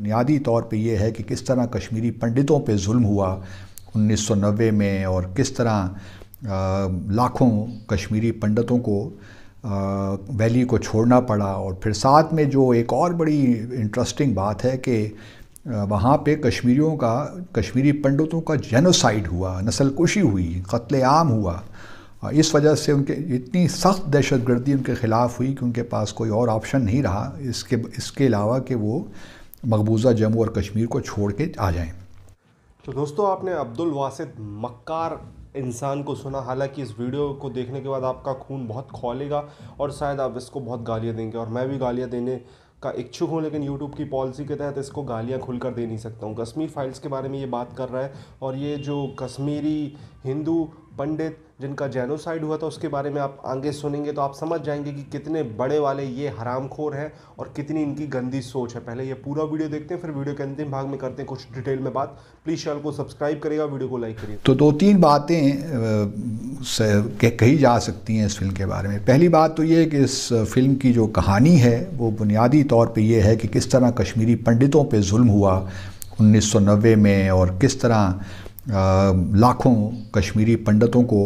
बुनियादी तौर पे ये है कि किस तरह कश्मीरी पंडितों पे जुल्म हुआ 1990 में और किस तरह लाखों कश्मीरी पंडितों को वैली को छोड़ना पड़ा और फिर साथ में जो एक और बड़ी इंटरेस्टिंग बात है कि वहाँ पे कश्मीरियों का कश्मीरी पंडितों का जेनोसाइड हुआ नस्ल कुशी हुई कत्ल आम हुआ इस वजह से उनके इतनी सख्त दहशतगर्दी उनके ख़िलाफ़ हुई कि उनके पास कोई और ऑप्शन नहीं रहा इसके इसके अलावा कि वो मकबूजा जम्मू और कश्मीर को छोड़ के आ जाएं तो दोस्तों आपने अब्दुल वासिद मक्कार इंसान को सुना हालांकि इस वीडियो को देखने के बाद आपका खून बहुत खोलेगा और शायद आप इसको बहुत गालियाँ देंगे और मैं भी गालियाँ देने का इच्छुक हूँ लेकिन YouTube की पॉलिसी के तहत इसको गालियाँ खुलकर दे नहीं सकता हूँ कश्मीर फाइल्स के बारे में ये बात कर रहा है और ये जो कश्मीरी हिंदू पंडित जिनका जैनोसाइड हुआ था उसके बारे में आप आगे सुनेंगे तो आप समझ जाएंगे कि कितने बड़े वाले ये हरामखोर हैं और कितनी इनकी गंदी सोच है पहले ये पूरा वीडियो देखते हैं फिर वीडियो के अंतिम भाग में करते हैं कुछ डिटेल में बात प्लीज़ चैनल को सब्सक्राइब करेगा वीडियो को लाइक करिए तो दो तीन बातें कही जा सकती हैं इस फिल्म के बारे में पहली बात तो ये कि इस फिल्म की जो कहानी है वो बुनियादी तौर पर यह है कि किस तरह कश्मीरी पंडितों पर जुल्म हुआ उन्नीस में और किस तरह लाखों कश्मीरी पंडितों को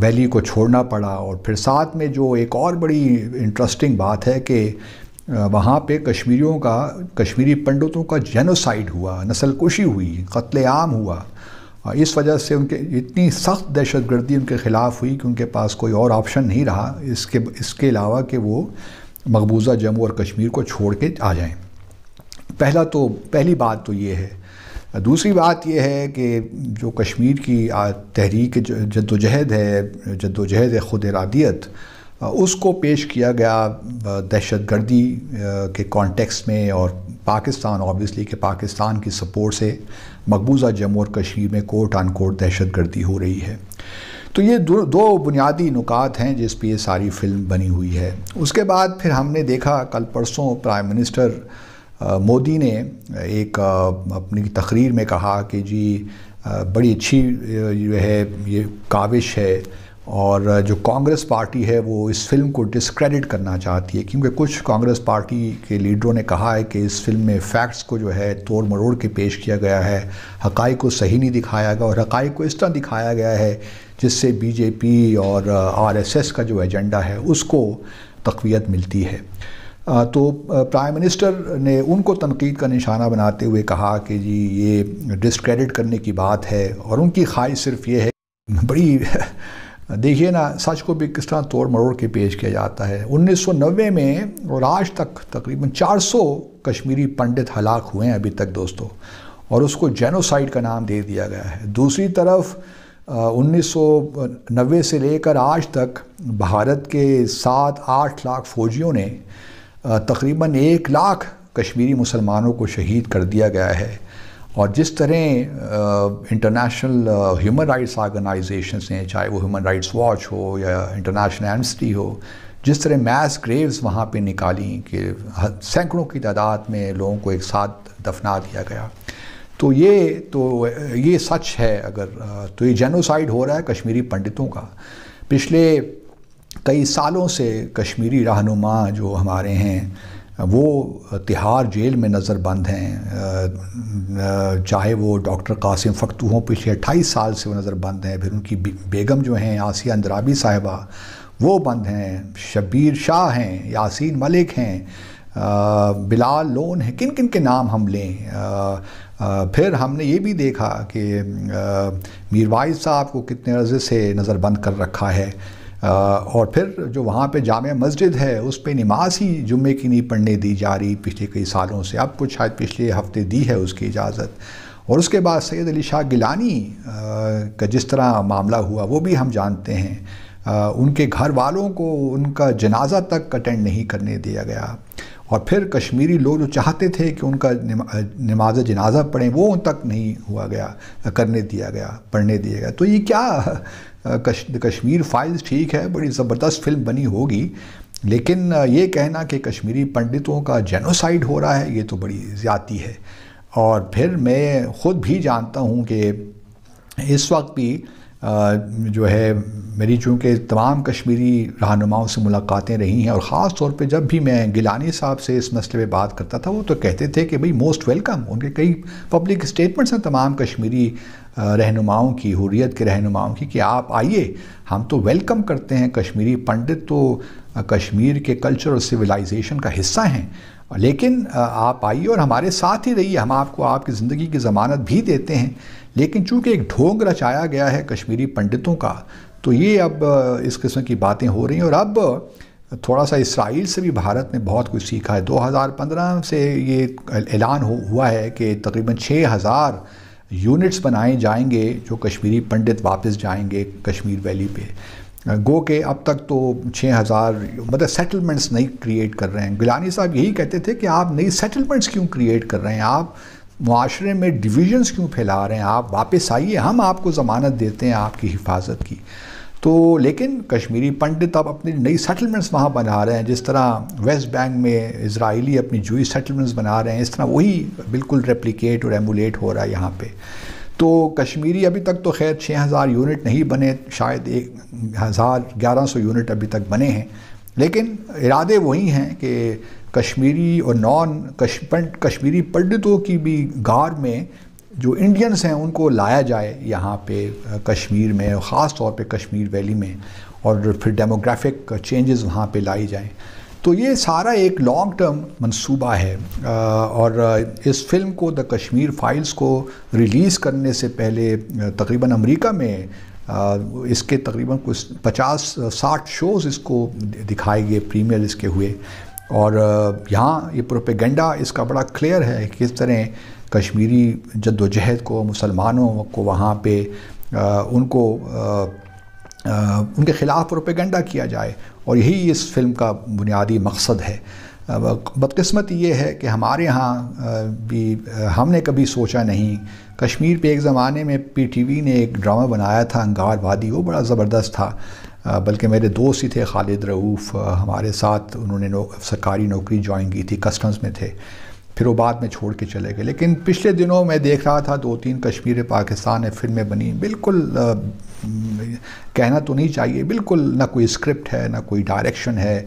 वैली को छोड़ना पड़ा और फिर साथ में जो एक और बड़ी इंटरेस्टिंग बात है कि वहाँ पे कश्मीरियों का कश्मीरी पंडितों का जेनोसाइड हुआ नसलकुशी हुई कत्लेम हुआ इस वजह से उनके इतनी सख्त दहशतगर्दी उनके ख़िलाफ़ हुई कि उनके पास कोई और ऑप्शन नहीं रहा इसके इसके अलावा कि वो मकबूजा जम्मू और कश्मीर को छोड़ के आ जाएं पहला तो पहली बात तो ये है दूसरी बात यह है कि जो कश्मीर की तहरीक जद्दोजहद है जद्दोजहद ख़ुद इरादियत उसको पेश किया गया दहशत गर्दी के कॉन्टेक्स्ट में और पाकिस्तान ऑब्वियसली कि पाकिस्तान की सपोर्ट से मकबूजा जम्मू और कश्मीर में कोर्ट आन कोर्ट दहशत गर्दी हो रही है तो ये दो, दो बुनियादी नुकात हैं जिस पर ये सारी फिल्म बनी हुई है उसके बाद फिर हमने देखा कल परसों प्राइम मिनिस्टर मोदी ने एक अपनी तकरीर में कहा कि जी बड़ी अच्छी जो है ये काविश है और जो कांग्रेस पार्टी है वो इस फिल्म को डिसक्रेडिट करना चाहती है क्योंकि कुछ कांग्रेस पार्टी के लीडरों ने कहा है कि इस फिल्म में फैक्ट्स को जो है तोड़ मरोड़ के पेश किया गया है हकाई को सही नहीं दिखाया गया और हकाई को इस तरह दिखाया गया है जिससे बीजेपी और आरएसएस का जो एजेंडा है उसको तकवीत मिलती है तो प्राइम मिनिस्टर ने उनको तनकीद का निशाना बनाते हुए कहा कि जी ये डिस्क्रेडिट करने की बात है और उनकी ख्वाहिश सिर्फ ये है बड़ी देखिए ना सच को भी किस तरह तोड़ मरोड़ के पेश किया जाता है 1990 में और आज तक तकरीबन 400 कश्मीरी पंडित हलाक हुए हैं अभी तक दोस्तों और उसको जेनोसाइड का नाम दे दिया गया है दूसरी तरफ 1990 से लेकर आज तक भारत के सात आठ लाख फौजियों ने तकरीबन एक लाख कश्मीरी मुसलमानों को शहीद कर दिया गया है और जिस तरह इंटरनेशनल ह्यूमन राइट्स आर्गनाइजेशन हैं चाहे वो ह्यूमन राइट्स वॉच हो या इंटरनेशनल एमस्टी हो जिस तरह मैस ग्रेव्स वहाँ पे निकाली कि सैकड़ों की तादाद में लोगों को एक साथ दफना दिया गया तो ये तो ये सच है अगर तो ये जेनोसाइड हो रहा है कश्मीरी पंडितों का पिछले कई सालों से कश्मीरी रहनुमा जो हमारे हैं वो तिहाड़ जेल में नज़रबंद हैं चाहे वो डॉक्टर कासिम फ़क्तू हों पिछले अट्ठाईस साल से वो नज़रबंद हैं फिर उनकी बेगम जो हैं आसिया अंदराबी साहिबा वो बंद हैं शब्बीर शाह हैं यासीन मलिक हैं बिलाल लोन हैं किन किन के नाम हम लें फिर हमने ये भी देखा कि मीरवाइज साहब को कितने अर्जे से नज़रबंद कर रखा है और फिर जो वहाँ पे जाम मस्जिद है उस पर नमाज ही जुम्मे की नहीं पढ़ने दी जा रही पिछले कई सालों से अब कुछ शायद पिछले हफ्ते दी है उसकी इजाज़त और उसके बाद सैद अली शाह गिलानी का जिस तरह मामला हुआ वो भी हम जानते हैं उनके घर वालों को उनका जनाजा तक अटेंड नहीं करने दिया गया और फिर कश्मीरी लोग जो चाहते थे कि उनका नमाज जनाजा पढ़ें वो उन तक नहीं हुआ गया करने दिया गया पढ़ने दिया गया तो ये क्या कश, कश्मीर फाइल्स ठीक है बड़ी ज़बरदस्त फिल्म बनी होगी लेकिन ये कहना कि कश्मीरी पंडितों का जेनोसाइड हो रहा है ये तो बड़ी ज़्यादी है और फिर मैं ख़ुद भी जानता हूँ कि इस वक्त भी जो है मेरी चूँकि तमाम कश्मीरी रहनुमाओं से मुलाकातें रही हैं और ख़ास तौर पे जब भी मैं गिलानी साहब से इस मसले पे बात करता था वो तो कहते थे कि भाई मोस्ट वेलकम उनके कई पब्लिक स्टेटमेंट्स हैं तमाम कश्मीरी रहनुमाओं की हुरियत के रहनुमाओं की कि आप आइए हम तो वेलकम करते हैं कश्मीरी पंडित तो कश्मीर के कल्चर और सिविलाइजेशन का हिस्सा हैं लेकिन आप आइए और हमारे साथ ही रहिए हम आपको आपकी ज़िंदगी की ज़मानत भी देते हैं लेकिन चूँकि एक ढोंग रचाया गया है कश्मीरी पंडितों का तो ये अब इस किस्म की बातें हो रही हैं और अब थोड़ा सा इसराइल से भी भारत ने बहुत कुछ सीखा है 2015 से ये ऐलान हो हुआ है कि तकरीबन 6000 यूनिट्स बनाए जाएंगे जो कश्मीरी पंडित वापस जाएंगे कश्मीर वैली पे गो के अब तक तो 6000 मतलब सेटलमेंट्स नहीं क्रिएट कर रहे हैं गिलानी साहब यही कहते थे कि आप नई सेटलमेंट्स क्यों क्रिएट कर रहे हैं आप माशरे में डिविजन्स क्यों फैला रहे हैं आप वापस आइए हम आपको ज़मानत देते हैं आपकी हिफाजत की तो लेकिन कश्मीरी पंडित अब अपनी नई सेटलमेंट्स वहाँ बना रहे हैं जिस तरह वेस्ट बैंक में इसराइली अपनी जूस सेटलमेंट्स बना रहे हैं इस तरह वही बिल्कुल रेप्लिकेट और एमुलेट हो रहा है यहाँ पर तो कश्मीरी अभी तक तो खैर 6000 यूनिट नहीं बने शायद एक हज़ार ग्यारह सौ यूनिट अभी तक बने हैं लेकिन इरादे वही हैं कि कश्मीरी और नॉन कश्मीर कश्मीरी पंडितों की भी गार में जो इंडियंस हैं उनको लाया जाए यहाँ पे कश्मीर में ख़ास तौर पे कश्मीर वैली में और फिर डेमोग्राफिक चेंजेस वहाँ पे लाई जाएँ तो ये सारा एक लॉन्ग टर्म मंसूबा है और इस फिल्म को द कश्मीर फाइल्स को रिलीज़ करने से पहले तकरीबन अमेरिका में इसके तकरीबन कुछ पचास साठ शोज़ इसको दिखाए गए प्रीमियर इसके हुए और यहाँ ये प्रोपेगेंडा इसका बड़ा क्लियर है कि किस तरह कश्मीरी जद्दोजहद को मुसलमानों को वहाँ पे उनको उनके ख़िलाफ़ प्रोपेगेंडा किया जाए और यही इस फिल्म का बुनियादी मकसद है बदकस्मत ये है कि हमारे यहाँ भी हमने कभी सोचा नहीं कश्मीर पे एक ज़माने में पीटीवी ने एक ड्रामा बनाया था अंगार वादी वो बड़ा ज़बरदस्त था बल्कि मेरे दोस्त ही थे खालिद रऊफ़ हमारे साथ उन्होंने नो, सरकारी नौकरी ज्वाइन की थी कस्टम्स में थे फिर वो बाद में छोड़ के चले गए लेकिन पिछले दिनों मैं देख रहा था दो तीन कश्मीर पाकिस्तान में फिल्में बनी बिल्कुल कहना तो नहीं चाहिए बिल्कुल ना कोई स्क्रिप्ट है ना कोई डायरेक्शन है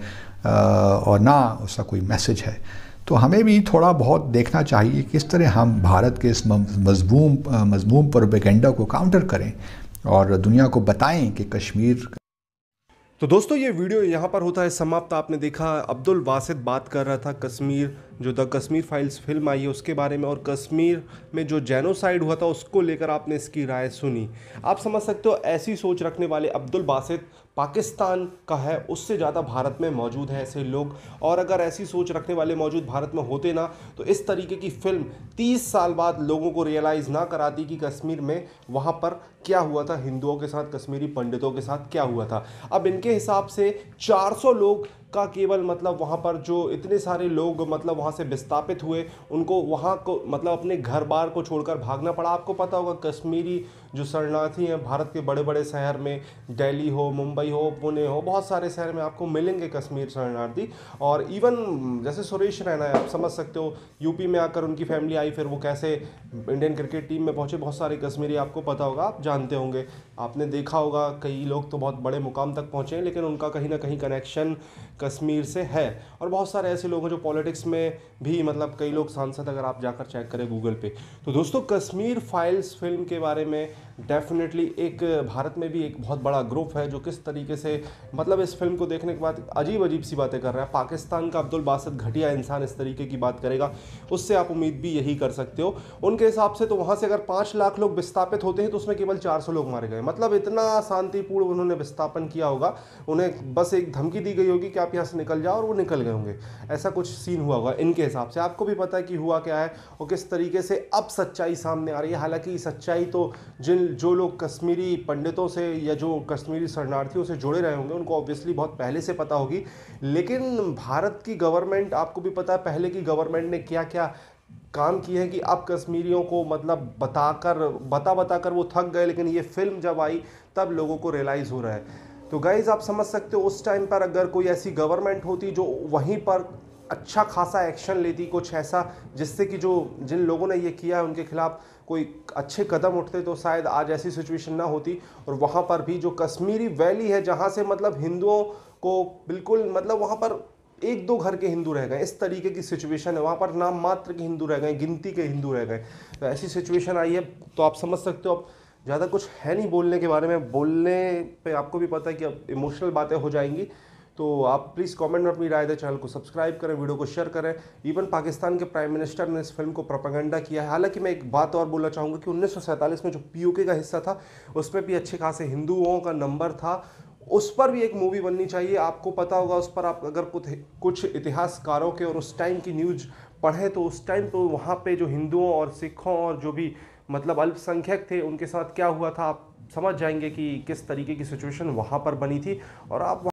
और ना उसका कोई मैसेज है तो हमें भी थोड़ा बहुत देखना चाहिए किस तरह हम भारत के इस मजमूम मजमूम प्रोपेगेंडा को काउंटर करें और दुनिया को बताएं कि कश्मीर तो दोस्तों ये वीडियो यहाँ पर होता है समाप्त आपने देखा अब्दुल वासिद बात कर रहा था कश्मीर जो द कश्मीर फाइल्स फिल्म आई है उसके बारे में और कश्मीर में जो जैनोसाइड हुआ था उसको लेकर आपने इसकी राय सुनी आप समझ सकते हो ऐसी सोच रखने वाले अब्दुल बासित पाकिस्तान का है उससे ज़्यादा भारत में मौजूद है ऐसे लोग और अगर ऐसी सोच रखने वाले मौजूद भारत में होते ना तो इस तरीके की फिल्म 30 साल बाद लोगों को रियलाइज़ ना कराती कि कश्मीर में वहाँ पर क्या हुआ था हिंदुओं के साथ कश्मीरी पंडितों के साथ क्या हुआ था अब इनके हिसाब से 400 लोग का केवल मतलब वहाँ पर जो इतने सारे लोग मतलब वहाँ से विस्थापित हुए उनको वहाँ को मतलब अपने घर बार को छोड़कर भागना पड़ा आपको पता होगा कश्मीरी जो शरणार्थी हैं भारत के बड़े बड़े शहर में दिल्ली हो मुंबई हो पुणे हो बहुत सारे शहर में आपको मिलेंगे कश्मीर शरणार्थी और इवन जैसे सुरेश रैना है आप समझ सकते हो यूपी में आकर उनकी फैमिली आई फिर वो कैसे इंडियन क्रिकेट टीम में पहुँचे बहुत सारे कश्मीरी आपको पता होगा आप जानते होंगे आपने देखा होगा कई लोग तो बहुत बड़े मुकाम तक पहुँचे लेकिन उनका कहीं ना कहीं कनेक्शन कश्मीर से है और बहुत सारे ऐसे लोग हैं जो पॉलिटिक्स में भी मतलब कई लोग सांसद अगर आप जाकर चेक करें गूगल पे तो दोस्तों कश्मीर फाइल्स फिल्म के बारे में डेफिनेटली एक भारत में भी एक बहुत बड़ा ग्रुप है जो किस तरीके से मतलब इस फिल्म को देखने के बाद अजीब अजीब सी बातें कर रहा है पाकिस्तान का अब्दुल बासत घटिया इंसान इस तरीके की बात करेगा उससे आप उम्मीद भी यही कर सकते हो उनके हिसाब से तो वहाँ से अगर पाँच लाख लोग विस्थापित होते हैं तो उसमें केवल चार लोग मारे गए मतलब इतना शांतिपूर्ण उन्होंने विस्थापन किया होगा उन्हें बस एक धमकी दी गई होगी कि आप आप यहाँ से निकल जाओ और वो निकल गए होंगे ऐसा कुछ सीन हुआ होगा इनके हिसाब से आपको भी पता है कि हुआ क्या है और किस तरीके से अब सच्चाई सामने आ रही है हालांकि सच्चाई तो जिन जो लोग कश्मीरी पंडितों से या जो कश्मीरी शरणार्थियों से जुड़े रहे होंगे उनको ऑब्वियसली बहुत पहले से पता होगी लेकिन भारत की गवर्नमेंट आपको भी पता है पहले की गवर्नमेंट ने क्या क्या काम किए हैं कि अब कश्मीरियों को मतलब बताकर बता बता वो थक गए लेकिन ये फिल्म जब आई तब लोगों को रियलाइज़ हो रहा है तो गाइज़ आप समझ सकते हो उस टाइम पर अगर कोई ऐसी गवर्नमेंट होती जो वहीं पर अच्छा खासा एक्शन लेती कुछ ऐसा जिससे कि जो जिन लोगों ने ये किया है उनके खिलाफ कोई अच्छे कदम उठते तो शायद आज ऐसी सिचुएशन ना होती और वहाँ पर भी जो कश्मीरी वैली है जहाँ से मतलब हिंदुओं को बिल्कुल मतलब वहाँ पर एक दो घर के हिंदू रह गए इस तरीके की सिचुएशन है वहाँ पर नाम मात्र के हिंदू रह गए गिनती के हिंदू रह गए तो ऐसी सिचुएशन आई है तो आप समझ सकते हो आप ज़्यादा कुछ है नहीं बोलने के बारे में बोलने पे आपको भी पता है कि अब इमोशनल बातें हो जाएंगी तो आप प्लीज़ कमेंट में अपनी राय दें चैनल को सब्सक्राइब करें वीडियो को शेयर करें इवन पाकिस्तान के प्राइम मिनिस्टर ने इस फिल्म को प्रोपागेंडा किया है हालांकि मैं एक बात और बोलना चाहूँगा कि उन्नीस में जो पीयूके का हिस्सा था उसमें भी अच्छे खासे हिंदुओं का नंबर था उस पर भी एक मूवी बननी चाहिए आपको पता होगा उस पर आप अगर कुछ कुछ इतिहासकारों के और उस टाइम की न्यूज पढ़ें तो उस टाइम तो वहाँ पर जो हिंदुओं और सिखों और जो भी मतलब अल्पसंख्यक थे उनके साथ क्या हुआ था आप समझ जाएंगे कि किस तरीके की सिचुएशन वहाँ पर बनी थी और आप